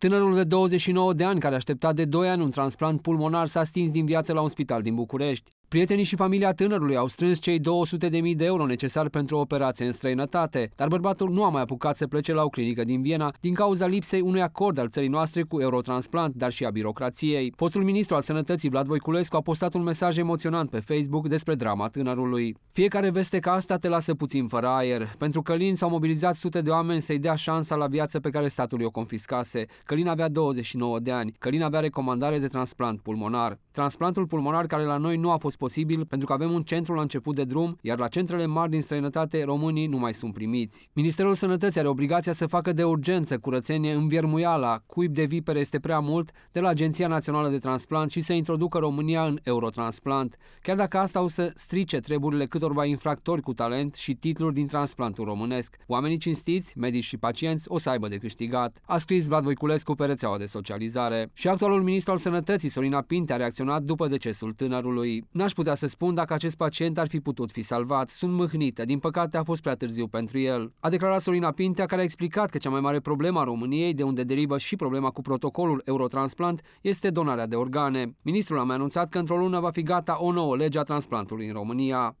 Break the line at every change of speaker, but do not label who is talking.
Tânărul de 29 de ani, care aștepta de 2 ani un transplant pulmonar, s-a stins din viață la un spital din București. Prietenii și familia tânărului au strâns cei 200.000 de euro necesari pentru o operație în străinătate, dar bărbatul nu a mai apucat să plece la o clinică din Viena din cauza lipsei unui acord al țării noastre cu Eurotransplant, dar și a birocrației. Fostul ministru al sănătății Vlad Voiculescu a postat un mesaj emoționant pe Facebook despre drama tânărului. Fiecare veste ca asta te lasă puțin fără aer. Pentru Călin s-au mobilizat sute de oameni să-i dea șansa la viață pe care statul i-o confiscase. Călin avea 29 de ani. Călin avea recomandare de transplant pulmonar. Transplantul pulmonar care la noi nu a fost posibil pentru că avem un centru la început de drum, iar la centrele mari din străinătate românii nu mai sunt primiți. Ministerul Sănătății are obligația să facă de urgență curățenie în viermuiala, cuib de vipere este prea mult, de la Agenția Națională de Transplant și să introducă România în Eurotransplant, chiar dacă asta o să strice treburile câtorva infractori cu talent și titluri din transplantul românesc. Oamenii cinstiți, medici și pacienți o să aibă de câștigat, a scris Vlad Voiculescu pe rețeaua de socializare. Și actualul ministru al Sănătății, Sorina Pinte, a reacționat evoluționat după decesul tânărului. N-aș putea să spun dacă acest pacient ar fi putut fi salvat. Sunt mâhnită, din păcate a fost prea târziu pentru el. A declarat Sorina Pintea, care a explicat că cea mai mare problemă a României, de unde derivă și problema cu protocolul Eurotransplant, este donarea de organe. Ministrul a mai anunțat că într-o lună va fi gata o nouă lege a transplantului în România.